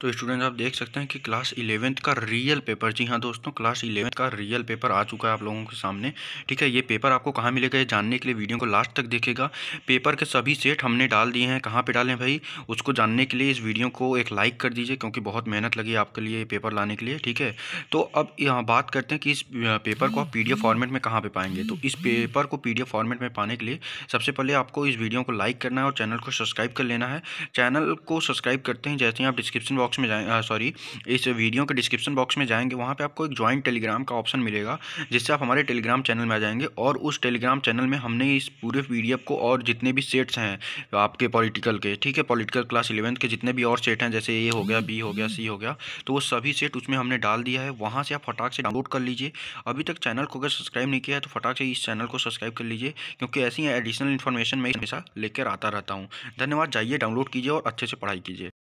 तो स्टूडेंट्स आप देख सकते हैं कि क्लास इलेवेंथ का रियल पेपर जी हाँ दोस्तों क्लास इलेवेंथ का रियल पेपर आ चुका है आप लोगों के सामने ठीक है ये पेपर आपको कहाँ मिलेगा ये जानने के लिए वीडियो को लास्ट तक देखेगा पेपर के सभी सेट हमने डाल दिए हैं कहाँ पर डालें भाई उसको जानने के लिए इस वीडियो को एक लाइक कर दीजिए क्योंकि बहुत मेहनत लगी आपके लिए पेपर लाने के लिए ठीक है तो अब यहाँ बात करते हैं कि इस पेपर को आप पी फॉर्मेट में कहाँ पर पाएंगे तो इस पेपर को पी फॉर्मेट में पाने के लिए सबसे पहले आपको इस वीडियो को लाइक करना है और चैनल को सब्सक्राइब कर लेना है चैनल को सब्सक्राइब करते हैं जैसे ही आप डिस्क्रिप्शन बॉक्स बॉक्स में जाए सॉरी इस वीडियो के डिस्क्रिप्शन बॉक्स में जाएंगे वहाँ पर आपको एक ज्वाइंट टेलीग्राम का ऑप्शन मिलेगा जिससे आप हमारे टेलीग्राम चैनल में आ जाएंगे और उस टेलीग्राम चैनल में हमने इस पूरे पी को और जितने भी सेट्स हैं आपके पॉलिटिकल के ठीक है पॉलिटिकल क्लास इलेवंथ के जितने भी और सेट हैं जैसे ए हो गया बी हो गया सी हो गया तो वो सभी सेट उसमें हमने डाल दिया है वहाँ से आप फटाक से डाउनलोड कर लीजिए अभी तक चैनल को अगर सब्सक्राइब नहीं किया है तो फटाक से इस चैनल को सब्सक्राइब कर लीजिए क्योंकि ऐसी एडिशनल इन्फॉर्मेशन मैं हमेशा लेकर आता रहता हूँ धन्यवाद जाइए डाउनलोड कीजिए और अच्छे से पढ़ाई कीजिए